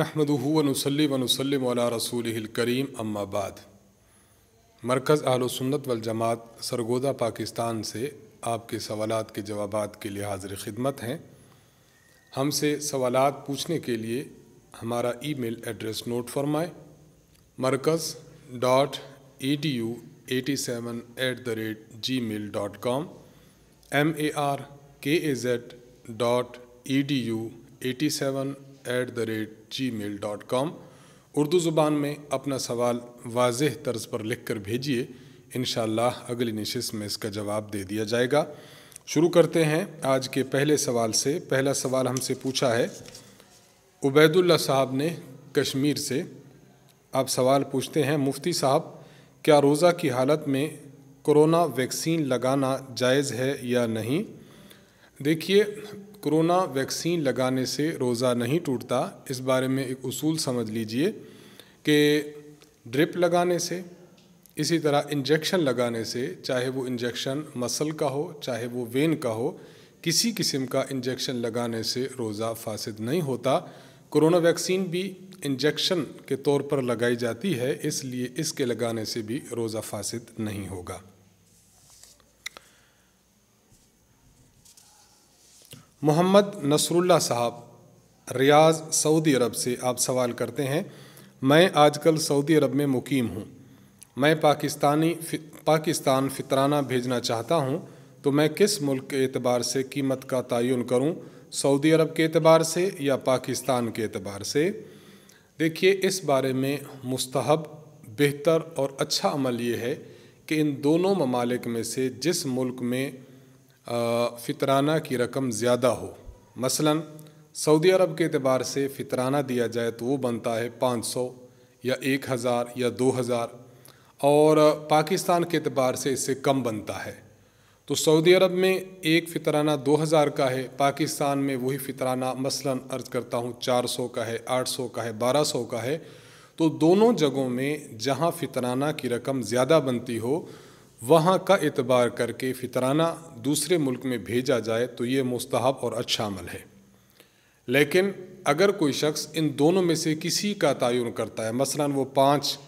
नहमदूनसली वनसलम रसूलकरीम अम्माबाद मरकज़ आलोसन्नत वलजमात सरगोदा पाकिस्तान से आपके सवालत के जवाब के लिए हाजिर ख़िदमत हैं हमसे सवालत पूछने के लिए हमारा ई मेल एड्रेस नोट फरमाएं Markaz dot E D U at seven at the rate gmail dot com M A R K A Z dot E D U at seven at the rate gmail dot com Urdu ज़ुबान में अपना सवाल was तर्ज पर लिख कर भेजिए इन शाह अगली नशस्त में इसका जवाब दे दिया जाएगा शुरू करते हैं आज के पहले सवाल से पहला सवाल हमसे पूछा है उबैदुल्ला साहब ने कश्मीर से आप सवाल पूछते हैं मुफ्ती साहब क्या रोज़ा की हालत में कोरोना वैक्सीन लगाना जायज़ है या नहीं देखिए कोरोना वैक्सीन लगाने से रोज़ा नहीं टूटता इस बारे में एक उसूल समझ लीजिए कि ड्रिप लगाने से इसी तरह इंजेक्शन लगाने से चाहे वो इंजेक्शन मसल का हो चाहे वो वेन का हो किसी किस्म का इंजेक्शन लगाने से रोज़ा फासद नहीं होता कोरोना वैक्सीन भी इंजेक्शन के तौर पर लगाई जाती है इसलिए इसके लगाने से भी रोज़ा फासद नहीं होगा मोहम्मद नसरुल्ला साहब रियाज सऊदी अरब से आप सवाल करते हैं मैं आजकल सऊदी अरब में मुकीम हूँ मैं पाकिस्तानी फि, पाकिस्तान फितराना भेजना चाहता हूँ तो मैं किस मुल्क के अतबार से कीमत का तयन करूँ सऊदी अरब के अतबार से या पाकिस्तान के अतबार से देखिए इस बारे में मुस्तहब बेहतर और अच्छा अमल ये है कि इन दोनों ममालिक में से जिस मुल्क में फितराना की रकम ज़्यादा हो मसलन सऊदी अरब के अतबार से फितराना दिया जाए तो वो बनता है पाँच सौ या एक हज़ार या दो हज़ार और पाकिस्तान के अतबार से इससे कम बनता है तो सऊदी अरब में एक फितराना दो हज़ार का है पाकिस्तान में वही फितराना मसलन अर्ज करता हूँ चार सौ का है आठ सौ का है बारह सौ का है तो दोनों जगहों में जहाँ फितराना की रकम ज़्यादा बनती हो वहाँ का एतबार करके फितराना दूसरे मुल्क में भेजा जाए तो ये मुस्तहब और अच्छा अमल है लेकिन अगर कोई शख्स इन दोनों में से किसी का तयन करता है मसला वो पाँच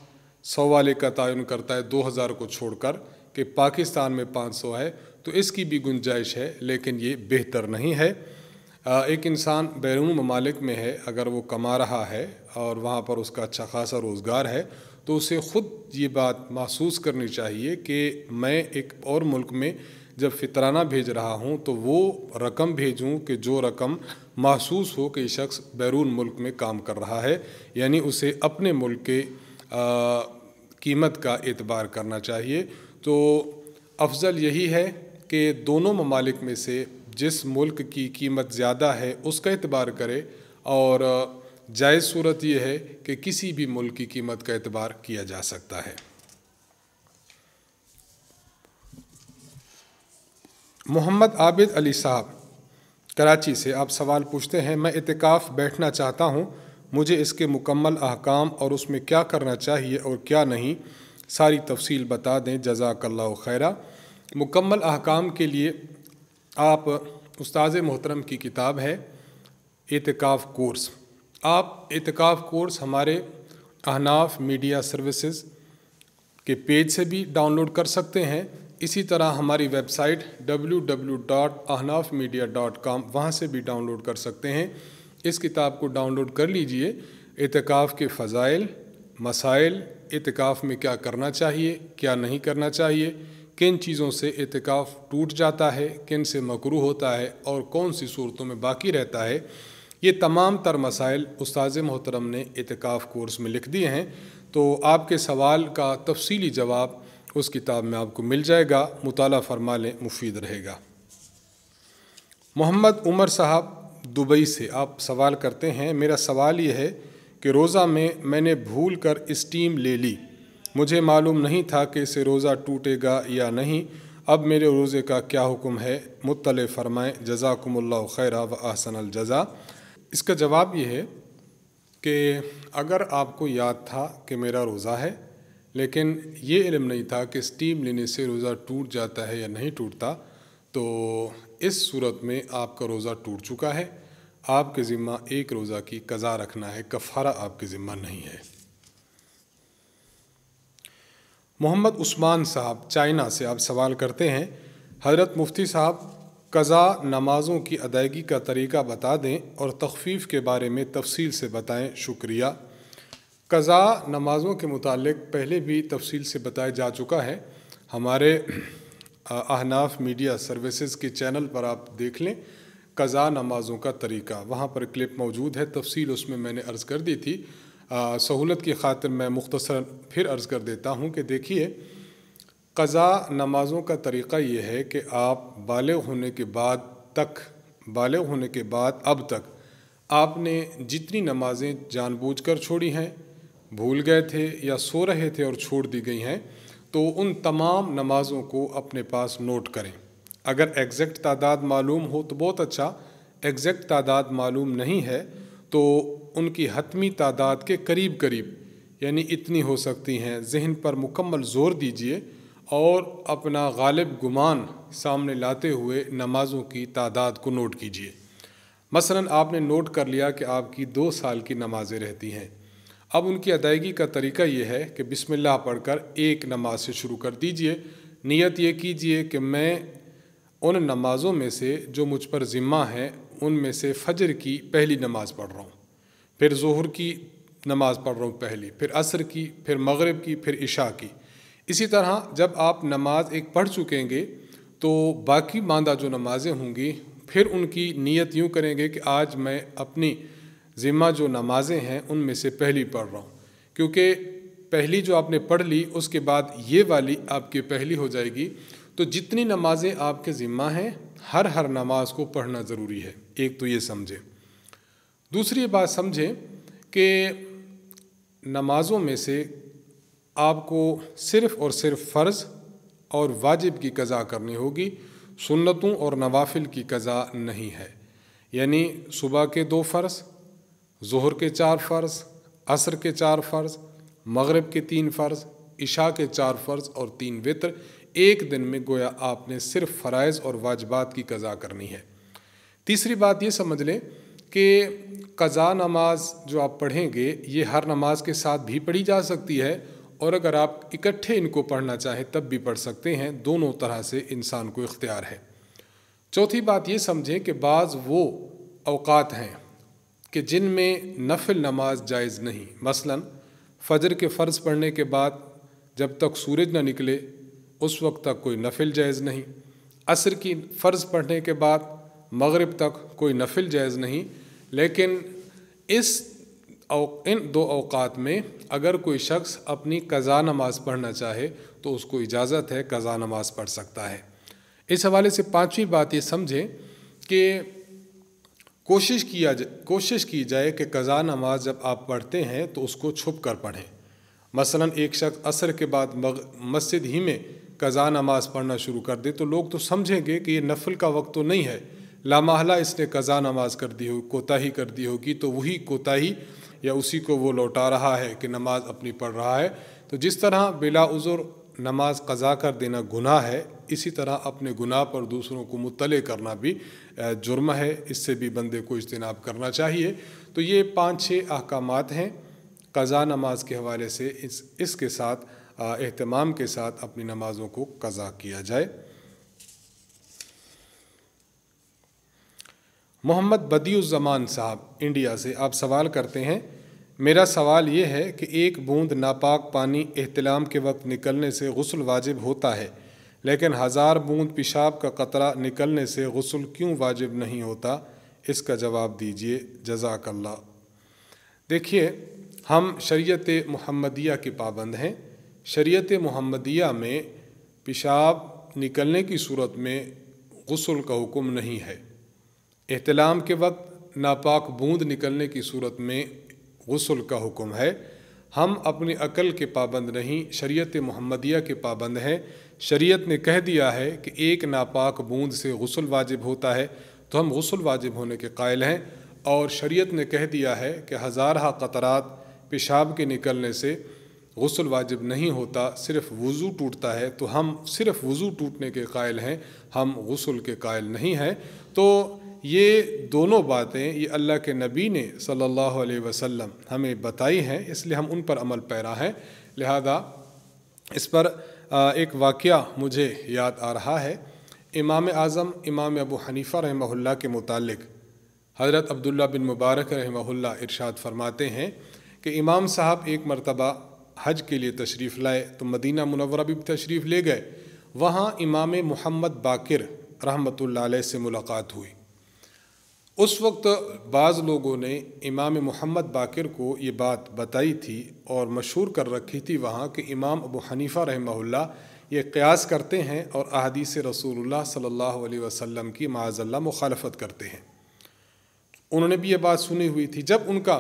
सौ वाले का तयन करता है दो हज़ार को छोड़ कर कि पाकिस्तान में पाँच सौ है तो इसकी भी गुंजाइश है लेकिन ये बेहतर नहीं है एक इंसान बैरून ममालिक में है अगर वो कमा रहा है और वहाँ पर उसका अच्छा खासा रोज़गार है तो उसे ख़ुद ये बात महसूस करनी चाहिए कि मैं एक और मुल्क में जब फितराना भेज रहा हूँ तो वो रकम भेजूँ कि जो रकम महसूस हो कि शख्स बैरून मुल्क में काम कर रहा है यानी उसे अपने मुल्क के आ, कीमत का एतबार करना चाहिए तो अफजल यही है कि दोनों ममालिक में से जिस मुल्क की कीमत ज़्यादा है उसका एतबार करे और जायज़ सूरत यह है कि किसी भी मुल्क की कीमत का एतबार किया जा सकता है मोहम्मद आबिद अली साहब कराची से आप सवाल पूछते हैं मैं इतकाफ़ बैठना चाहता हूँ मुझे इसके मुकम्मल अहकाम और उसमें क्या करना चाहिए और क्या नहीं सारी तफसील बता दें जजाकल्ला खैरा मुकम्मल अहकाम के लिए आप उस्ताद मोहतरम की किताब है एतकाफ़ कोर्स आप इतकाफ़ कोर्स हमारे अहनाफ मीडिया सर्विसेज के पेज से भी डाउनलोड कर सकते हैं इसी तरह हमारी वेबसाइट www.ahnafmedia.com वहाँ से भी डाउनलोड कर सकते हैं इस किताब को डाउनलोड कर लीजिए इतकाफ़ के फ़जाइल मसाइल इतकाफ़ में क्या करना चाहिए क्या नहीं करना चाहिए किन चीज़ों से इतकाफ़ टूट जाता है किन से मकरू होता है और कौन सी सूरतों में बाकी रहता है ये तमाम तर मसाइल उस्ताद मोहतरम ने इतकाफ़ कोर्स में लिख दिए हैं तो आपके सवाल का तफसली जवाब उस किताब में आपको मिल जाएगा मुताल फरमा लें मुफीद रहेगा मोहम्मद उमर साहब दुबई से आप सवाल करते हैं मेरा सवाल ये है कि रोज़ा में मैंने भूल कर स्टीम ले ली मुझे मालूम नहीं था कि इसे रोज़ा टूटेगा या नहीं अब मेरे रोज़े का क्या हुक्म है मुतल फ़रमाएँ जजाकमल खैरा व आसन अलज़ा इसका जवाब ये है कि अगर आपको याद था कि मेरा रोज़ा है लेकिन ये इलम नहीं था कि स्टीम लेने से रोज़ा टूट जाता है या नहीं टूटता तो इस सूरत में आपका रोज़ा टूट चुका है आपके ज़िम्मा एक रोज़ा की कज़ा रखना है कफ़ारा आपके ज़िम्मा नहीं है मोहम्मद उस्मान साहब चाइना से आप सवाल करते हैं हज़रत मुफ्ती साहब कज़ा नमाज़ों की अदायगी का तरीका बता दें और तखफ़ीफ़ के बारे में तफसील से बताएं शुक्रिया कज़ा नमाज़ों के मुतालिक पहले भी तफसील से बताया जा चुका है हमारे अहनाफ मीडिया सर्विसेज के चैनल पर आप देख लें कज़ा नमाज़ों का तरीका वहाँ पर क्लिप मौजूद है तफसील उसमें मैंने अर्ज़ कर दी थी सहूलत की खातिर मैं मुख्तसर फिर अर्ज़ कर देता हूँ कि देखिए कज़ा नमाज़ों का तरीक़ा ये है कि आप बालग होने के बाद तक बालग होने के बाद अब तक आपने जितनी नमाज़ें जानबूझकर छोड़ी हैं भूल गए थे या सो रहे थे और छोड़ दी गई हैं तो उन तमाम नमाज़ों को अपने पास नोट करें अगर एग्जैक्ट तादाद मालूम हो तो बहुत अच्छा एग्जैक्ट तादाद मालूम नहीं है तो उनकी हतमी तादाद के करीब करीब यानी इतनी हो सकती हैं जहन पर मुकम्मल ज़ोर दीजिए और अपना गालिब गुमान सामने लाते हुए नमाज़ों की तादाद को नोट कीजिए मसलन आपने नोट कर लिया कि आपकी दो साल की नमाज़ें रहती हैं अब उनकी अदायगी का तरीका यह है कि बिस्मिल्लाह पढ़कर एक नमाज से शुरू कर दीजिए नियत ये कीजिए कि मैं उन नमाज़ों में से जो मुझ पर ज़िम्मा है उनमें से फजर की पहली नमाज़ पढ़ रहा हूँ फिर जहर की नमाज़ पढ़ रहा हूँ पहली फिर असर की फिर मगरब की फिर इशा की इसी तरह जब आप नमाज एक पढ़ चुकेंगे तो बाकी मांदा जो नमाजें होंगी फिर उनकी नीयत यूँ करेंगे कि आज मैं अपनी ज़िम्मा जो नमाजें हैं उनमें से पहली पढ़ रहा हूँ क्योंकि पहली जो आपने पढ़ ली उसके बाद ये वाली आपकी पहली हो जाएगी तो जितनी नमाजें आपके ज़िम्मा हैं हर हर नमाज को पढ़ना ज़रूरी है एक तो ये समझें दूसरी बात समझें कि नमाज़ों में से आपको सिर्फ़ और सिर्फ फ़र्ज़ और वाजिब की कज़ा करनी होगी सुन्नतों और नवाफिल की कज़ा नहीं है यानी सुबह के दो फ़र्ज़ जहर के चार फ़र्ज़ असर के चार फ़र्ज़ मगरब के तीन फ़र्ज़ इशा के चार फ़र्ज़ और तीन वित्र एक दिन में गोया आपने सिर्फ फ़रज़ और वाजबात की कज़ा करनी है तीसरी बात ये समझ लें कि कज़ा नमाज जो आप पढ़ेंगे ये हर नमाज के साथ भी पढ़ी जा सकती है और अगर आप इकट्ठे इनको पढ़ना चाहें तब भी पढ़ सकते हैं दोनों तरह से इंसान को इख्तियार है चौथी बात ये समझें कि बाज़ वो अवकात हैं कि जिनमें नफिल नमाज जायज़ नहीं मसलन फजर के फ़र्ज़ पढ़ने के बाद जब तक सूरज ना निकले उस वक्त तक कोई नफिल जायज़ नहीं असर की फ़र्ज़ पढ़ने के बाद मगरब तक कोई नफिल जायज़ नहीं लेकिन इस इन दो अवकात में अगर कोई शख्स अपनी कज़ा नमाज पढ़ना चाहे तो उसको इजाज़त है कज़ा नमाज पढ़ सकता है इस हवाले से पांचवी बात ये समझें कि कोशिश किया जा कोशिश की जाए कि कज़ा नमाज जब आप पढ़ते हैं तो उसको छुप कर पढ़ें मसलन एक शख्स असर के बाद मस्जिद ही में कज़ा नमाज पढ़ना शुरू कर दे तो लोग तो समझेंगे कि ये नफल का वक्त तो नहीं है लामाला इसने कज़ा नमाज कर दी हो कोताही कर दी होगी तो वही कोताही या उसी को वो लौटा रहा है कि नमाज अपनी पढ़ रहा है तो जिस तरह बिला उज़ुर नमाज कज़ा कर देना गुनाह है इसी तरह अपने गुनाह पर दूसरों को मुतले करना भी जुर्म है इससे भी बंदे को इज्तनाब करना चाहिए तो ये पाँच छः अहकाम हैं कज़ा नमाज के हवाले से इस इसके साथ अहतमाम के साथ अपनी नमाज़ों को कज़ा किया जाए मोहम्मद बदीउज़मान साहब इंडिया से आप सवाल करते हैं मेरा सवाल ये है कि एक बूंद नापाक पानी अहतलाम के वक्त निकलने से गसल वाजिब होता है लेकिन हज़ार बूंद पेशाब का कतरा निकलने से गसल क्यों वाजिब नहीं होता इसका जवाब दीजिए जजाकल्ला देखिए हम शरीत महमदिया के पाबंद हैं शरीत महमदिया में पेशाब निकलने की सूरत में गसल का हुक्म नहीं है अहतलाम के वक्त नापाक बूंद निकलने की सूरत में गसल का हुक्म है हम अपनी अकल के पाबंद नहीं शरीयत महमदिया के पाबंद हैं शरीयत ने कह दिया है कि एक नापाक बूंद से गसल वाजिब होता है तो हम गसल वाजिब होने के कायल हैं और शरीयत ने कह दिया है कि हज़ारहा क़तरात पेशाब के निकलने से गसल वाजिब नहीं होता सिर्फ वज़ू टूटता है तो हम सिर्फ वज़ू टूटने के कायल हैं हम गसल के कायल नहीं हैं तो ये दोनों बातें ये अल्लाह के नबी ने सल्लल्लाहु अलैहि वसल्लम हमें बताई हैं इसलिए हम उन पर अमल पैरा हैं लिहाजा इस पर एक वाक़ मुझे याद आ रहा है इमाम आज़म इमाम अबू हनीफ़ा रहमहुल्ला के मुतालिक हज़रत अब्दुल्ला बिन मुबारक रहमहुल्ला इरशाद फरमाते हैं कि इमाम साहब एक मरतबा हज के लिए तशरीफ़ लाए तो मदीना मुनवरा भी तशरीफ़ ले गए वहाँ इमाम मोहम्मद बाकिर रहमत से मुलाकात हुई उस वक्त बाज़ लोगों ने इमाम मोहम्मद बाकर को ये बात बताई थी और मशहूर कर रखी थी वहाँ कि इमाम अबू हनीफ़ा रहमहुल्ला ये क़यास करते हैं और अहदीस रसूलुल्लाह सल्लल्लाहु अलैहि वसल्लम की माजल्ला मुखालफत करते हैं उन्होंने भी ये बात सुनी हुई थी जब उनका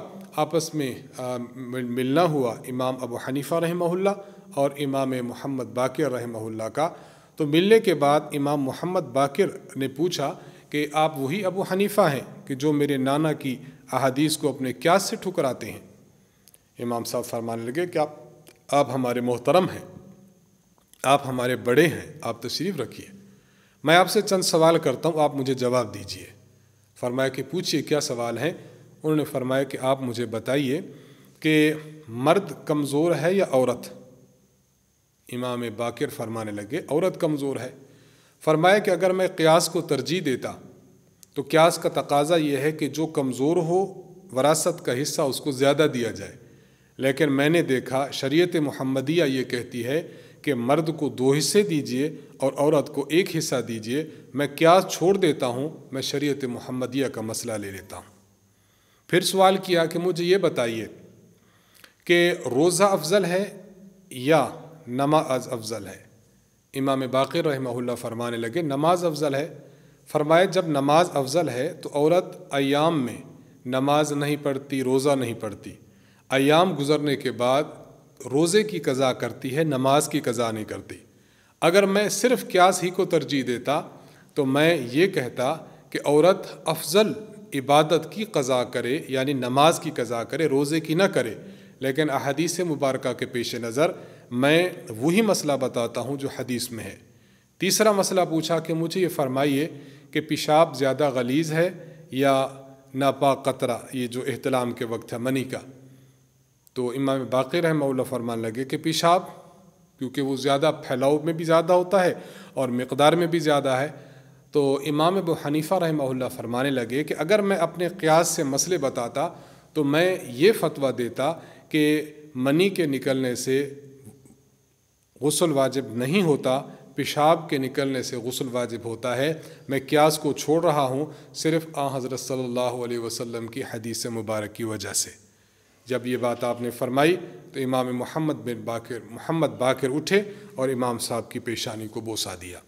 आपस में मिलना हुआ इमाम अबू हनीफ़ा रहमहुल्ला और इमाम मोहम्मद बाकर रहमहुल्ला का तो मिलने के बाद इमाम मोहम्मद बाकर ने पूछा कि आप वही अबू हनीफ़ा हैं कि जो मेरे नाना की अहदीस को अपने क्या से ठुकराते हैं इमाम साहब फरमाने लगे कि आप आप हमारे मोहतरम हैं आप हमारे बड़े हैं आप तशरीफ़ रखिए मैं आपसे चंद सवाल करता हूँ आप मुझे जवाब दीजिए फरमाया कि पूछिए क्या सवाल हैं उन्होंने फरमाया कि आप मुझे बताइए कि मर्द कमज़ोर है या औरत इमाम बाकर फरमाने लगे औरत कमज़ोर है फरमाया कि अगर मैं क्यास को तरजीह देता तो क्यास का तकाजा यह है कि जो कमज़ोर हो वरासत का हिस्सा उसको ज़्यादा दिया जाए लेकिन मैंने देखा शरीत महमदिया ये कहती है कि मर्द को दो हिस्से दीजिए और औरत को एक हिस्सा दीजिए मैं क्यास छोड़ देता हूँ मैं शरीत महमदिया का मसला ले लेता हूँ फिर सवाल किया कि मुझे ये बताइए कि रोज़ा अफज़ल है या नमाज अफज़ल है इमाम बाकी रहमहुल्ला फरमाने लगे नमाज अफजल है फरमाए जब नमाज अफजल है तो औरत अयाम में नमाज नहीं पढ़ती रोज़ा नहीं पढ़ती अयाम गुज़रने के बाद रोज़े की कज़ा करती है नमाज की कज़ा नहीं करती अगर मैं सिर्फ़ क्यास ही को तरजीह देता तो मैं ये कहता कि औरत अफजल इबादत की कज़ा करे यानी नमाज की कज़ा करे रोज़े की ना करे लेकिन अहदीस मुबारक के पेश नज़र मैं वही मसला बताता हूँ जो हदीस में है तीसरा मसला पूछा कि मुझे ये फरमाइए कि पेशाब ज़्यादा गलीज है या नापा कतरा ये जो अहतलाम के वक्त है मनी का तो इमाम बाक़ी रहमल्ला फरमान लगे कि पेशाब क्योंकि वो ज़्यादा फैलाव में भी ज़्यादा होता है और मकदार में भी ज़्यादा है तो इमाम अबू हनीफ़ा रहमल्ला फरमाने लगे कि अगर मैं अपने क़यास से मसले बताता तो मैं ये फतवा देता कि मनी के निकलने से गसल वाजिब नहीं होता पेशाब के निकलने से गसल वाजिब होता है मैं क्यास को छोड़ रहा हूँ सिर्फ आ हज़रत सल्लल्लाहु अलैहि वसल्लम की हदीस मुबारक की वजह से जब ये बात आपने फरमाई तो इमाम मोहम्मद बिन बाकर मोहम्मद बाकर उठे और इमाम साहब की पेशानी को बोसा दिया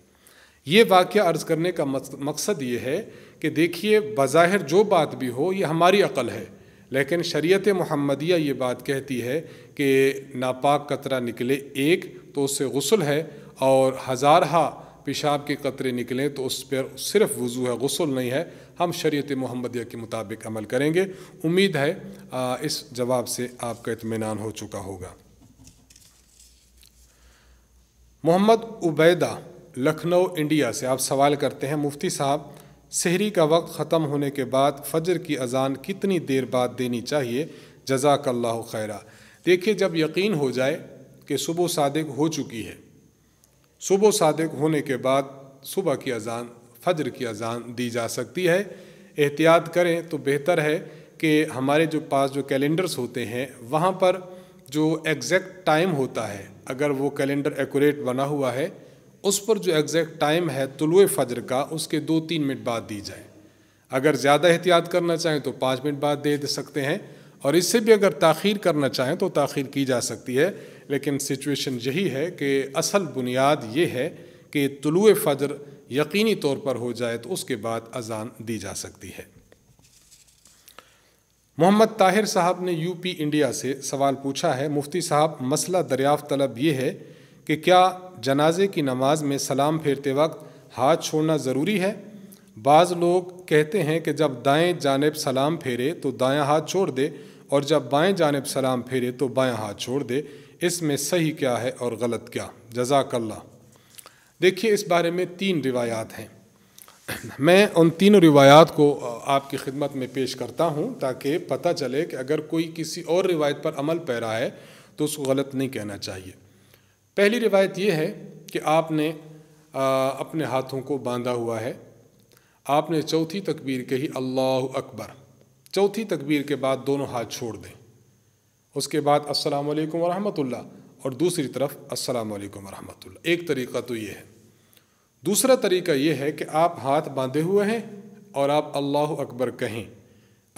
ये वाक्य अर्ज़ करने का मकसद ये है कि देखिए बज़ाहिर जो बात भी हो ये हमारी अकल है लेकिन शरीयत महमदिया ये बात कहती है कि नापाक कतरा निकले एक तो उससे गसल है और हज़ारहा पेशाब के कतरे निकलें तो उस पर सिर्फ वज़ू है गसल नहीं है हम शरीत मोहम्मदिया के मुताबिक अमल करेंगे उम्मीद है आ, इस जवाब से आपका इतमान हो चुका होगा मोहम्मद उबैदा लखनऊ इंडिया से आप सवाल करते हैं मुफ्ती साहब शहरी का वक्त ख़त्म होने के बाद फजर की अजान कितनी देर बाद देनी चाहिए जजाकल्ला खैरा देखिए जब यकीन हो जाए कि सुबह सादिक हो चुकी है सुबह सादिक होने के बाद सुबह की अजान फजर की अजान दी जा सकती है एहतियात करें तो बेहतर है कि हमारे जो पास जो कैलेंडर्स होते हैं वहाँ पर जो एग्जैक्ट टाइम होता है अगर वो कैलेंडर एक्यूरेट बना हुआ है उस पर जो एग्जैक्ट टाइम है तुलुए फजर का उसके दो तीन मिनट बाद दी जाए अगर ज़्यादा एहतियात करना चाहें तो पाँच मिनट बाद दे, दे सकते हैं और इससे भी अगर ताखीर करना चाहें तो ताखीर की जा सकती है लेकिन सिचुएशन यही है कि असल बुनियाद ये है कि तुलु फ़जर यकीनी तौर पर हो जाए तो उसके बाद अजान दी जा सकती है मोहम्मद ताहिर साहब ने यूपी इंडिया से सवाल पूछा है मुफ्ती साहब मसला दरियाफ़ तलब ये है कि क्या जनाजे की नमाज में सलाम फेरते वक्त हाथ छोड़ना ज़रूरी है बाज़ लोग कहते हैं कि जब दाएं जानब सलाम फेरे तो दायां हाथ छोड़ दे और जब बाएं जानब सलाम फेरे तो बायां हाथ छोड़ दे इसमें सही क्या है और गलत क्या जजाकल्ला देखिए इस बारे में तीन रिवायात हैं मैं उन तीनों रिवायात को आपकी खिदमत में पेश करता हूँ ताकि पता चले कि अगर कोई किसी और रिवायत पर अमल पैरा है तो उसको गलत नहीं कहना चाहिए पहली रिवायत यह है कि आपने आ, अपने हाथों को बांधा हुआ है आपने चौथी तकबीर कही अल्लाह अकबर चौथी तकबीर के बाद दोनों हाथ छोड़ दें उसके बाद अस्सलाम वालेकुम वरहमतुल्लाह और दूसरी तरफ अस्सलाम वालेकुम वरहमतुल्लाह एक तरीका तो ये है दूसरा तरीका ये है कि आप हाथ बांधे हुए हैं और आप अल्लाह अकबर कहें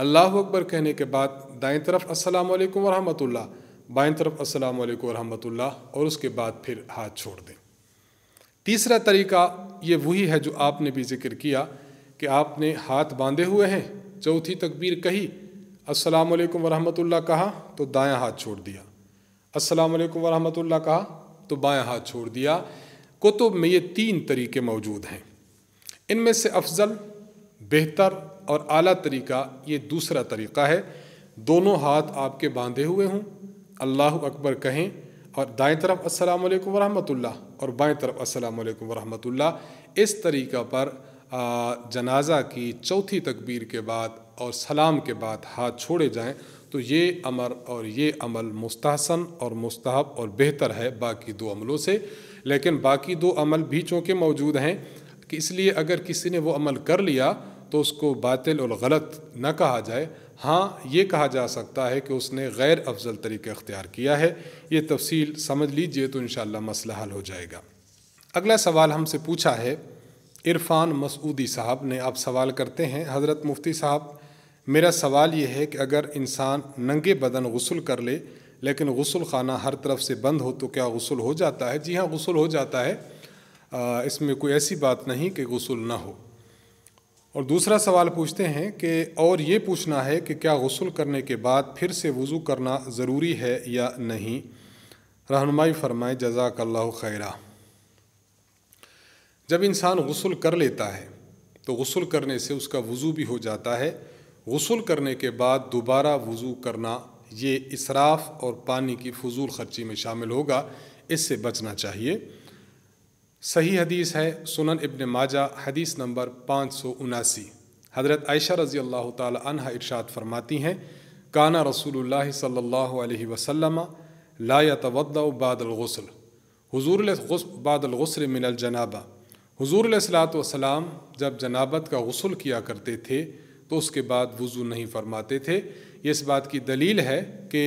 अल्लाह अकबर कहने के बाद दाएं तरफ अस्सलाम वालेकुम वरहमतुल्लाह बाएं तरफ अस्सलाम वालेकुम वरहमतुल्लाह और उसके बाद फिर हाथ छोड़ दें तीसरा तरीका ये वही है जो आपने भी जिक्र किया कि आपने हाथ बांधे हुए हैं चौथी तकबीर कही अस्सलाम वालेकुम वरहमतुल्लाह कहा तो दायां हाथ छोड़ दिया अस्सलाम वालेकुम वरहमतुल्लाह कहा तो बायां हाथ छोड़ दिया कुतुब में ये तीन तरीके मौजूद हैं इनमें से अफजल बेहतर और आला तरीका ये दूसरा तरीका है दोनों हाथ आपके बांधे हुए हों अल्लाह अकबर कहें और दाएं तरफ अस्सलाम वालेकुम वरहमतुल्लाह और बाएं तरफ अस्सलाम वालेकुम वरहमतुल्लाह इस तरीका पर जनाजा की चौथी तकबीर के बाद और सलाम के बाद हाथ छोड़े जाएं तो ये अमर और ये अमल मुस्तहसन और मुस्तहब और बेहतर है बाकी दो अमलों से लेकिन बाकी दो अमल भी चूँकि मौजूद हैं कि इसलिए अगर किसी ने वो अमल कर लिया तो उसको बातिल और गलत न कहा जाए हाँ ये कहा जा सकता है कि उसने गैर अफजल तरीक़ा अख्तियार किया है ये तफसील समझ लीजिए तो इन मसला हल हो जाएगा अगला सवाल हमसे पूछा है इरफान मसूदी साहब ने आप सवाल करते हैं हज़रत मुफ्ती साहब मेरा सवाल यह है कि अगर इंसान नंगे बदन गसल कर ले लेकिन गसल खाना हर तरफ से बंद हो तो क्या गसल हो जाता है जी हाँ गसल हो जाता है आ, इसमें कोई ऐसी बात नहीं कि गसल ना हो और दूसरा सवाल पूछते हैं कि और ये पूछना है कि क्या गसल करने के बाद फिर से वज़ू करना ज़रूरी है या नहीं रहनमाई फरमाए जजाकल्ला खैरा जब इंसान गसल कर लेता है तो गसल करने से उसका वज़ू भी हो जाता है गसल करने के बाद दोबारा वज़ू करना ये इसराफ और पानी की फजूल खर्ची में शामिल होगा इससे बचना चाहिए सही हदीस है सुनन इब्न माजा हदीस नंबर पाँच सौ उनासी हज़रत आयशा रज़ी अल्लाह तह इर्शाद फरमाती हैं काना रसूल सल्ला वसलम लाया ला तवद्दा बादल गसल हजूर बादल गसल मिनल जनाबा हजूर सलाम जब जनाबत का गसल किया करते थे तो उसके बाद वज़ू नहीं फरमाते थे ये इस बात की दलील है कि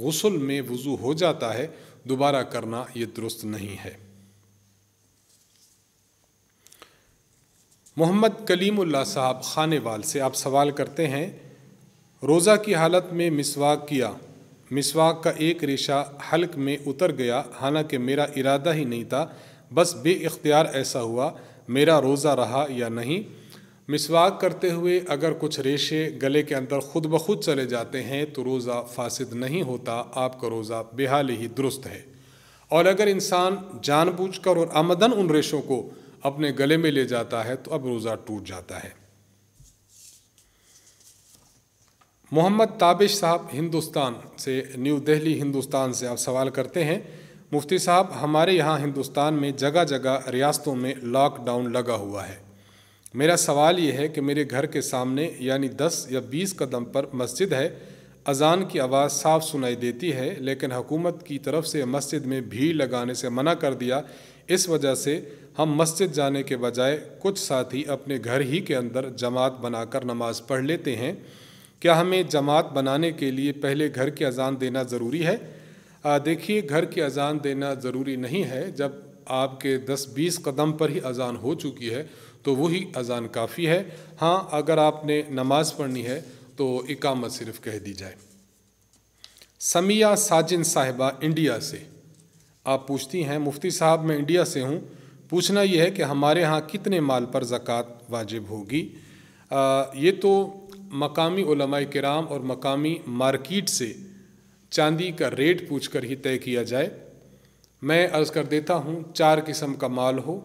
गसल में वज़ू हो जाता है दोबारा करना ये दुरुस्त नहीं है मोहम्मद कलीमुल्ला साहब खाने वाल से आप सवाल करते हैं रोज़ा की हालत में मिसवाक किया मिसवाक का एक रेशा हल्क में उतर गया हालांकि मेरा इरादा ही नहीं था बस बे इख्तियार ऐसा हुआ मेरा रोज़ा रहा या नहीं मिसवाक करते हुए अगर कुछ रेशे गले के अंदर खुद ब खुद चले जाते हैं तो रोज़ा फासिद नहीं होता आपका रोज़ा बेहाल ही दुरुस्त है और अगर इंसान जानबूझकर और आमदन उन रेशों को अपने गले में ले जाता है तो अब रोज़ा टूट जाता है मोहम्मद ताबिश साहब हिंदुस्तान से न्यू दिल्ली हिंदुस्तान से आप सवाल करते हैं मुफ्ती साहब हमारे यहाँ हिंदुस्तान में जगह जगह रियासतों में लॉकडाउन लगा हुआ है मेरा सवाल ये है कि मेरे घर के सामने यानी 10 या 20 कदम पर मस्जिद है अजान की आवाज़ साफ सुनाई देती है लेकिन हुकूमत की तरफ से मस्जिद में भीड़ लगाने से मना कर दिया इस वजह से हम मस्जिद जाने के बजाय कुछ साथी अपने घर ही के अंदर जमात बनाकर नमाज़ पढ़ लेते हैं क्या हमें जमात बनाने के लिए पहले घर की अजान देना ज़रूरी है देखिए घर की अजान देना ज़रूरी नहीं है जब आपके 10-20 कदम पर ही अजान हो चुकी है तो वही अजान काफ़ी है हाँ अगर आपने नमाज़ पढ़नी है तो इकामत सिर्फ कह दी जाए समिया साजिन साहिबा इंडिया से आप पूछती हैं मुफ्ती साहब मैं इंडिया से हूँ पूछना यह है कि हमारे यहाँ कितने माल पर ज़क़़त वाजिब होगी आ, ये तो मकामी कराम और मकामी मार्किट से चांदी का रेट पूछकर ही तय किया जाए मैं अर्ज़ कर देता हूँ चार किस्म का माल हो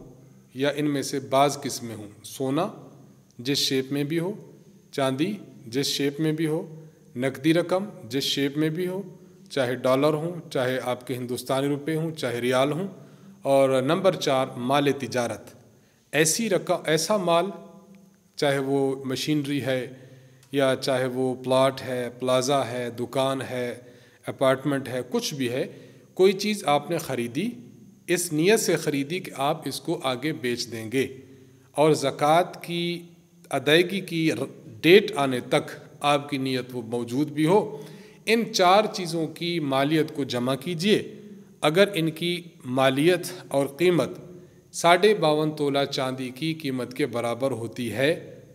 या इनमें से बाज़ किस्में हों सोना जिस शेप में भी हो चांदी जिस शेप में भी हो नकदी रकम जिस शेप में भी हो चाहे डॉलर हों चाहे आपके हिंदुस्तानी रुपए हों चाहे रियाल हों और नंबर चार माल तिजारत ऐसी रकम ऐसा माल चाहे वो मशीनरी है या चाहे वो प्लाट है प्लाज़ा है दुकान है अपार्टमेंट है कुछ भी है कोई चीज़ आपने ख़रीदी इस नीयत से ख़रीदी कि आप इसको आगे बेच देंगे और ज़क़़त की अदायगी की डेट आने तक आपकी नीयत वो मौजूद भी हो इन चार चीज़ों की मालियत को जमा कीजिए अगर इनकी मालियत और कीमत साढ़े बावन तोला चांदी की कीमत के बराबर होती है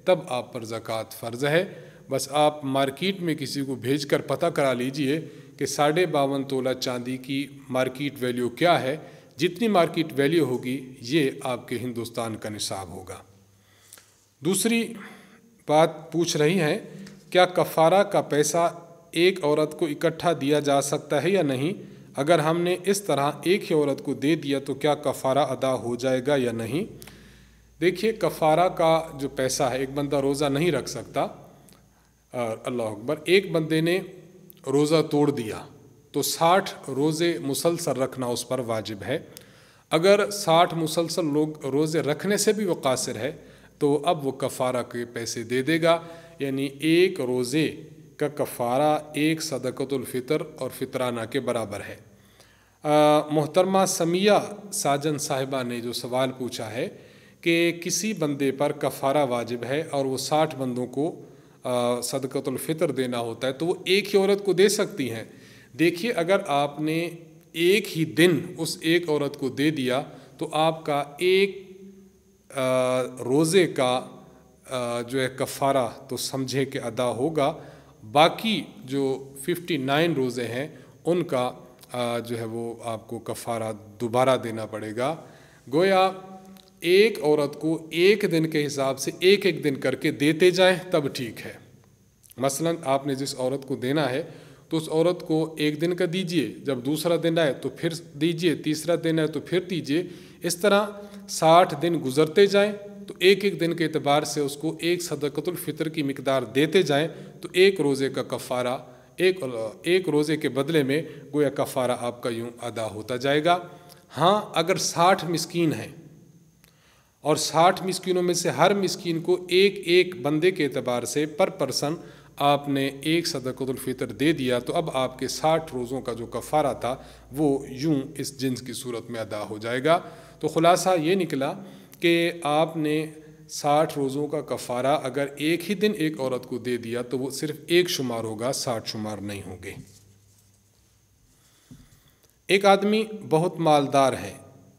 तब आप पर ज़क़़त फ़र्ज़ है बस आप मार्केट में किसी को भेज कर पता करा लीजिए कि साढ़े बावन तोला चांदी की मार्केट वैल्यू क्या है जितनी मार्केट वैल्यू होगी ये आपके हिंदुस्तान का निसाब होगा दूसरी बात पूछ रही हैं क्या कफ़ारा का पैसा एक औरत को इकट्ठा दिया जा सकता है या नहीं अगर हमने इस तरह एक ही औरत को दे दिया तो क्या कफ़ारा अदा हो जाएगा या नहीं देखिए कफ़ारा का जो पैसा है एक बंदा रोज़ा नहीं रख सकता और अल्लाह अकबर एक बंदे ने रोज़ा तोड़ दिया तो साठ रोज़े मुसलसल रखना उस पर वाजिब है अगर साठ मुसलसल लोग रोज़े रखने से भी वो कासिर है तो अब वो कफ़ारा के पैसे दे देगा यानी एक रोज़े का कफ़ारा एक सदकतुल्फ़ितर और फितराना के बराबर है मोहतरमा समिया साजन साहिबा ने जो सवाल पूछा है कि किसी बंदे पर कफ़ारा वाजिब है और वो साठ बंदों को सदकतुलफ़ितर देना होता है तो वो एक ही औरत को दे सकती हैं देखिए अगर आपने एक ही दिन उस एक औरत को दे दिया तो आपका एक रोज़े का जो है कफ़ारा तो समझे के अदा होगा बाकी जो 59 रोज़े हैं उनका जो है वो आपको कफ़ारा दोबारा देना पड़ेगा गोया एक औरत को एक दिन के हिसाब से एक एक दिन करके देते जाए तब ठीक है मसलन आपने जिस औरत को देना है तो उस औरत को एक दिन का दीजिए जब दूसरा दिन आए तो फिर दीजिए तीसरा दिन आए तो फिर दीजिए इस तरह साठ दिन गुजरते जाएं तो एक एक दिन के अतबार से उसको एक सदकतुल फितर की मकदार देते जाएं तो एक रोज़े का कफ़ारा एक एक रोज़े के बदले में गोया कफ़ारा आपका यूँ अदा होता जाएगा हाँ अगर साठ मस्किन हैं और साठ मिसकिनों में से हर मिसकिन को एक एक बंदे के अतबार से पर पर्सन आपने एक सदकतुल्फ़ितर दे दिया तो अब आपके साठ रोज़ों का जो कफ़ारा था वो यूँ इस जिन्स की सूरत में अदा हो जाएगा तो ख़ुलासा ये निकला कि आपने साठ रोज़ों का कफ़ारा अगर एक ही दिन एक औरत को दे दिया तो वो सिर्फ़ एक शुमार होगा साठ शुमार नहीं होंगे एक आदमी बहुत मालदार है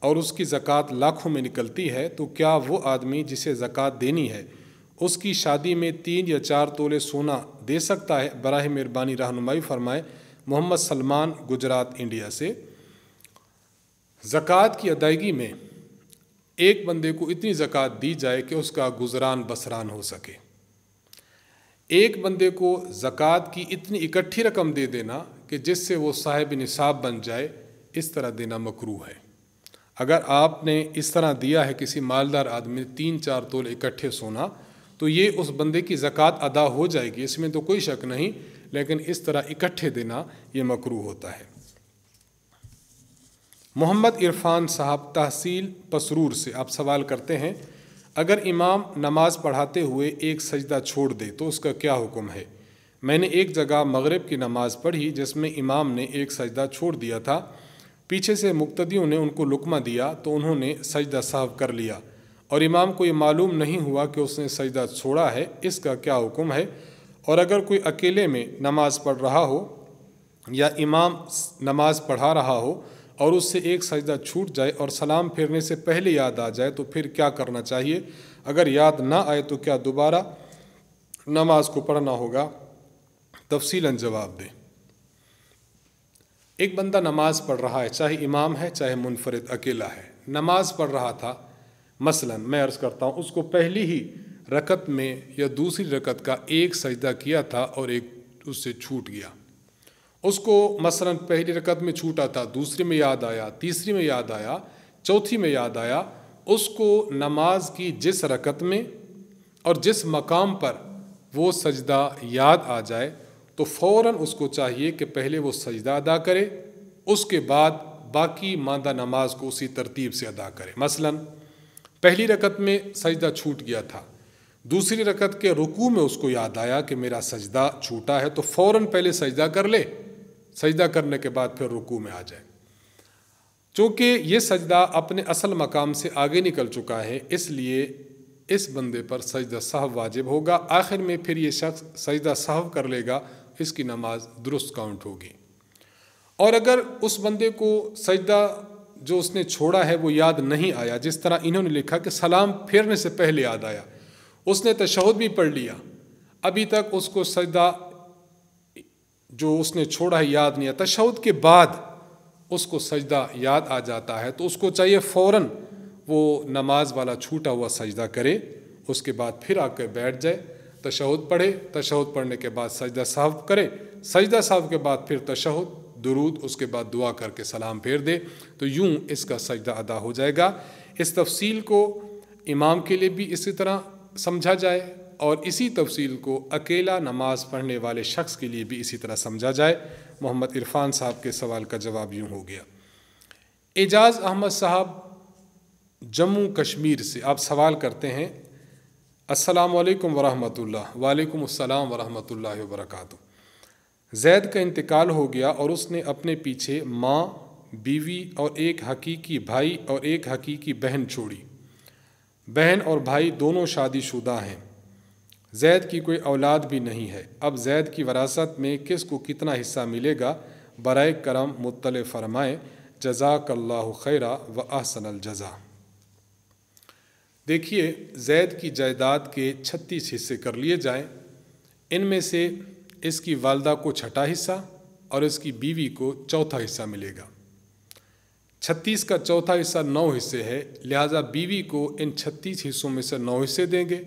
और उसकी ज़क़़त लाखों में निकलती है तो क्या वो आदमी जिसे ज़क़़त देनी है उसकी शादी में तीन या चार तोले सोना दे सकता है बरह मेहरबानी रहनुमाई फरमाए मोहम्मद सलमान गुजरात इंडिया से ज़क़़त की अदायगी में एक बंदे को इतनी ज़क़़त दी जाए कि उसका गुजरान बसरान हो सके एक बंदे को ज़क़़त की इतनी इकट्ठी रकम दे देना कि जिससे वो साहिब निसाब बन जाए इस तरह देना मकरू है अगर आपने इस तरह दिया है किसी मालदार आदमी तीन चार तोल इकट्ठे सोना तो ये उस बंदे की ज़क़़त अदा हो जाएगी इसमें तो कोई शक नहीं लेकिन इस तरह इकट्ठे देना ये मकरू होता है मोहम्मद इरफान साहब तहसील पसरूर से आप सवाल करते हैं अगर इमाम नमाज पढ़ाते हुए एक सजदा छोड़ दे तो उसका क्या हुक्म है मैंने एक जगह मगरब की नमाज़ पढ़ी जिसमें इमाम ने एक सजदा छोड़ दिया था पीछे से मुक्तदियों ने उनको लुकमा दिया तो उन्होंने सजदा साहब कर लिया और इमाम को ये मालूम नहीं हुआ कि उसने सजदा छोड़ा है इसका क्या हुक्म है और अगर कोई अकेले में नमाज़ पढ़ रहा हो या इमाम नमाज़ पढ़ा रहा हो और उससे एक सजदा छूट जाए और सलाम फेरने से पहले याद आ जाए तो फिर क्या करना चाहिए अगर याद ना आए तो क्या दोबारा नमाज को पढ़ना होगा तफसीला जवाब दें एक बंदा नमाज़ पढ़ रहा है चाहे इमाम है चाहे मुनफरद अकेला है नमाज़ पढ़ रहा था मसलन मैं अर्ज़ करता हूँ उसको पहली ही रकत में या दूसरी रकत का एक सजदा किया था और एक उससे छूट गया उसको मसलन पहली रकत में छूटा था दूसरी में याद आया तीसरी में याद आया चौथी में याद आया उसको नमाज की जिस रकत में और जिस मकाम पर वो सजदा याद आ जाए तो फ़ौर उसको चाहिए कि पहले वो सजदा अदा करे उसके बाद बाकी मादा नमाज को उसी तरतीब से अदा करे मसलन पहली रकत में सजदा छूट गया था दूसरी रकत के रुकू में उसको याद आया कि मेरा सजदा छूटा है तो फ़ौर पहले सजदा कर ले सजदा करने के बाद फिर रुकू में आ जाए चूँकि ये सजदा अपने असल मकाम से आगे निकल चुका है इसलिए इस बंदे पर सजदा सहव वाजिब होगा आखिर में फिर ये शख्स सजदा सहव कर लेगा इसकी नमाज दुरुस्त काउंट होगी और अगर उस बंदे को सजदा जो उसने छोड़ा है वो याद नहीं आया जिस तरह इन्होंने लिखा कि सलाम फेरने से पहले याद आया उसने तशहद भी पढ़ लिया अभी तक उसको सजदा जो उसने छोड़ा है याद नहीं आया तशहद के बाद उसको सजदा याद आ जाता है तो उसको चाहिए फ़ौर वो नमाज वाला छूटा हुआ सजदा करे उसके बाद फिर आकर बैठ जाए तशहद पढ़े तशहद पढ़ने के बाद सजदा साहब करे सजदा साहब के बाद फिर तशहद दुरूद उसके बाद दुआ करके सलाम फेर दे तो यूँ इसका सजदा अदा हो जाएगा इस तफसील को इमाम के लिए भी इसी तरह समझा जाए और इसी तफसील को अकेला नमाज पढ़ने वाले शख्स के लिए भी इसी तरह समझा जाए मोहम्मद इरफान साहब के सवाल का जवाब यूँ हो गया एजाज़ अहमद साहब जम्मू कश्मीर से आप सवाल करते हैं अस्सलाम वालेकुम वरहमतुल्लाह वालेकुम अस्सलाम वरहमतुल्लाहि वबरकातु जैद का इंतकाल हो गया और उसने अपने पीछे माँ बीवी और एक हकीकी भाई और एक हकीकी बहन छोड़ी बहन और भाई दोनों शादीशुदा हैं जैद की कोई औलाद भी नहीं है अब जैद की वरासत में किस को कितना हिस्सा मिलेगा बर करम मुतल फरमाएँ जजाकल्ला खैरा व अहसनल जज़ा देखिए जैद की जायदाद के छत्तीस हिस्से कर लिए जाएं इनमें से इसकी वालदा को छठा हिस्सा और इसकी बीवी को चौथा हिस्सा मिलेगा छत्तीस का चौथा हिस्सा नौ हिस्से है लिहाजा बीवी को इन छत्तीस हिस्सों में से नौ हिस्से देंगे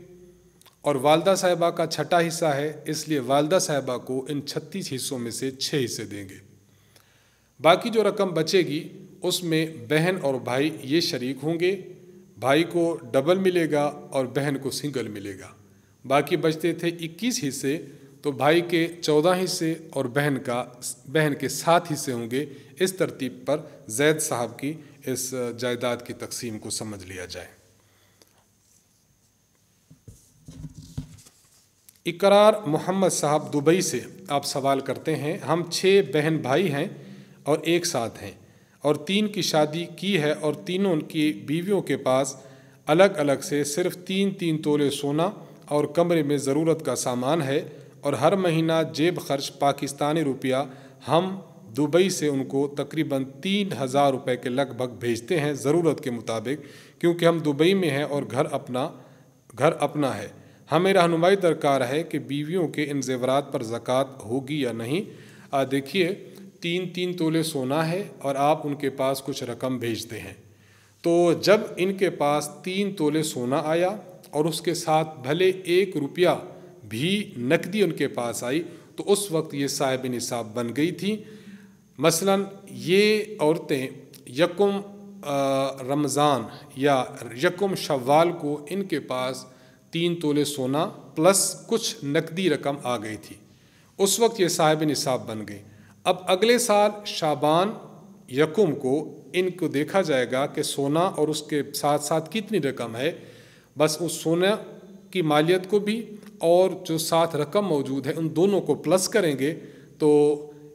और वालदा साहिबा का छठा हिस्सा है इसलिए वालदा साहिबा को इन छत्तीस हिस्सों में से छः हिस्से देंगे बाकी जो रकम बचेगी उसमें बहन और भाई ये शरीक होंगे भाई को डबल मिलेगा और बहन को सिंगल मिलेगा बाकी बचते थे 21 हिस्से तो भाई के 14 हिस्से और बहन का बहन के सात हिस्से होंगे इस तरतीब पर जैद साहब की इस जायदाद की तकसीम को समझ लिया जाए इकरार मोहम्मद साहब दुबई से आप सवाल करते हैं हम छः बहन भाई हैं और एक साथ हैं और तीन की शादी की है और तीनों की बीवियों के पास अलग अलग से सिर्फ तीन तीन तोले सोना और कमरे में ज़रूरत का सामान है और हर महीना जेब खर्च पाकिस्तानी रुपया हम दुबई से उनको तकरीबन तीन हज़ार रुपये के लगभग भेजते हैं ज़रूरत के मुताबिक क्योंकि हम दुबई में हैं और घर अपना घर अपना है हमें रहनुमाई दरकार है कि बीवियों के इन जेवरात पर ज़क़़त होगी या नहीं देखिए तीन तीन तोले सोना है और आप उनके पास कुछ रकम भेजते हैं तो जब इनके पास तीन तोले सोना आया और उसके साथ भले एक रुपया भी नकदी उनके पास आई तो उस वक्त ये साहिब निसाब बन गई थी मसलन ये औरतें यकुम रमज़ान या यकुम शवाल को इनके पास तीन तोले सोना प्लस कुछ नकदी रकम आ गई थी उस वक्त ये साहिब निसाब बन गई अब अगले साल शाबान यकुम को इनको देखा जाएगा कि सोना और उसके साथ साथ कितनी रकम है बस उस सोना की मालियत को भी और जो साथ रकम मौजूद है उन दोनों को प्लस करेंगे तो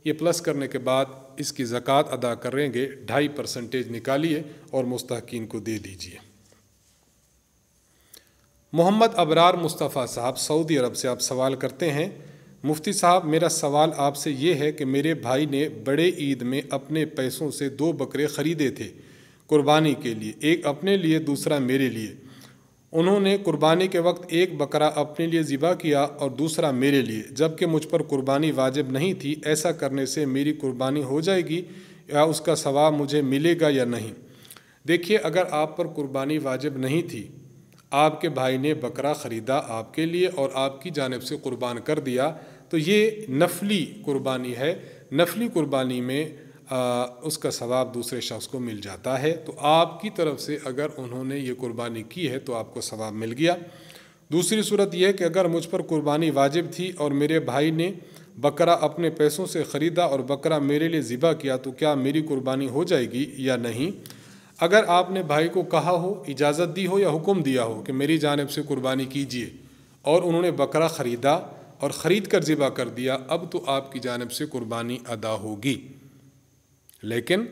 ये प्लस करने के बाद इसकी ज़क़़त अदा करेंगे ढाई परसेंटेज निकालिए और मुस्तकिन को दे दीजिए मोहम्मद अबरार मुस्तफ़ा साहब सऊदी अरब से आप सवाल करते हैं मुफ्ती साहब मेरा सवाल आपसे ये है कि मेरे भाई ने बड़े ईद में अपने पैसों से दो बकरे ख़रीदे थे कुर्बानी के लिए एक अपने लिए दूसरा मेरे लिए उन्होंने कुर्बानी के वक्त एक बकरा अपने लिए ज़िबा किया और दूसरा मेरे लिए जबकि मुझ पर कुर्बानी वाजिब नहीं थी ऐसा करने से मेरी कुर्बानी हो जाएगी या उसका सवाब मुझे मिलेगा या नहीं देखिए अगर आप पर कुर्बानी वाजिब नहीं थी आपके भाई ने बकरा ख़रीदा आपके लिए और आपकी जानब से कुर्बान कर दिया तो ये नफली कुर्बानी है नफली कुर्बानी में आ, उसका सवाब दूसरे शख्स को मिल जाता है तो आपकी तरफ से अगर उन्होंने ये कुर्बानी की है तो आपको सवाब मिल गया दूसरी सूरत यह कि अगर मुझ पर कुर्बानी वाजिब थी और मेरे भाई ने बकरा अपने पैसों से ख़रीदा और बकरा मेरे लिए ज़िबा किया तो क्या मेरी कुर्बानी हो जाएगी या नहीं अगर आपने भाई को कहा हो इजाज़त दी हो या हुक्म दिया हो कि मेरी जानब से कुर्बानी कीजिए और उन्होंने बकरा ख़रीदा और ख़रीद कर ज़िबा कर दिया अब तो आपकी जानब से कुर्बानी अदा होगी लेकिन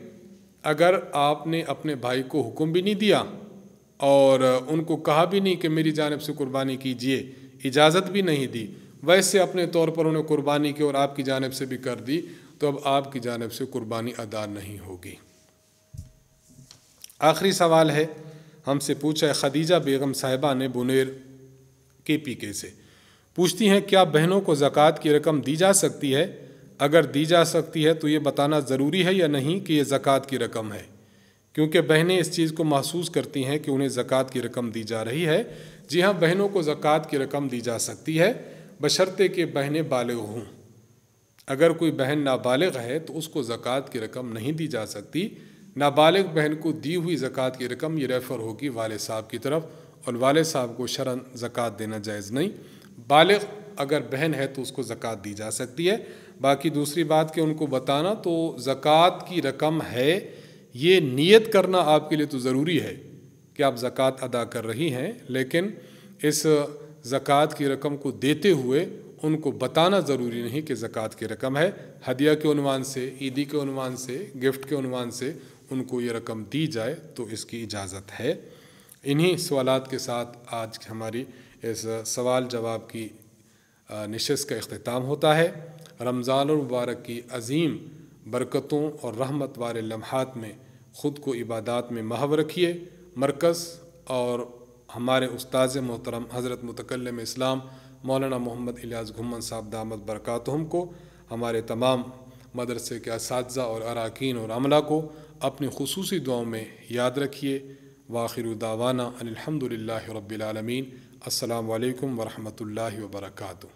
अगर आपने अपने भाई को हुक्म भी नहीं दिया और उनको कहा भी नहीं कि मेरी जानब से कुर्बानी कीजिए इजाज़त भी नहीं दी वैसे अपने तौर पर उन्हें कुर्बानी की और आपकी जानब से भी कर दी तो अब आपकी जानब से कुर्बानी अदा नहीं होगी आखिरी सवाल है हमसे पूछा है खदीजा बेगम साहिबा ने बुनेर के पी के से पूछती हैं क्या बहनों को ज़क़़त की रकम दी जा सकती है अगर दी जा सकती है तो ये बताना ज़रूरी है या नहीं कि ये ज़क़़त की रकम है क्योंकि बहनें इस चीज़ को महसूस करती हैं कि उन्हें ज़क़़त की रकम दी जा रही है जी हाँ बहनों को ज़क़़त की रकम दी जा सकती है बशर्ते कि बहनें बालग हों अगर कोई बहन नाबालिग है तो उसको ज़क़़त की रकम नहीं दी जा सकती नाबालिग बहन को दी हुई ज़क़़त की रकम ये रेफ़र होगी वाले साहब की तरफ और वाले साहब को शरण ज़क़़त देना जायज़ नहीं बालग अगर बहन है तो उसको ज़क़़त दी जा सकती है बाकी दूसरी बात कि उनको बताना तो ज़क़़त की रकम है ये नियत करना आपके लिए तो ज़रूरी है कि आप ज़क़़त अदा कर रही हैं लेकिन इस ज़क़़त की रकम को देते हुए उनको बताना ज़रूरी नहीं कि ज़क़़त की रकम है हदिया के उनवान से ईदी के उनवान से गिफ्ट के उनवान से उनको ये रकम दी जाए तो इसकी इजाज़त है इन्हीं सवाल के साथ आज हमारी इस सवाल जवाब की नशस्त का अख्ताम होता है रमज़ान मुबारक की अजीम बरकतों और रहमत वाले लम्हात में ख़ुद को इबादत में महव रखिए मरकज़ और हमारे उस्ताद मोहतरम हज़रत मतकलम इस्लाम मौलाना मोहम्मद इलाज घुमन साहब दामद बरक़ात को हमारे तमाम मदरसे के इस और अरकान और अमला को अपने खसूसी दुआओं में याद रखिए वाखिर दावाना अनिलहमदिल्ला रबालमीन अल्लाम वरहमल वर्का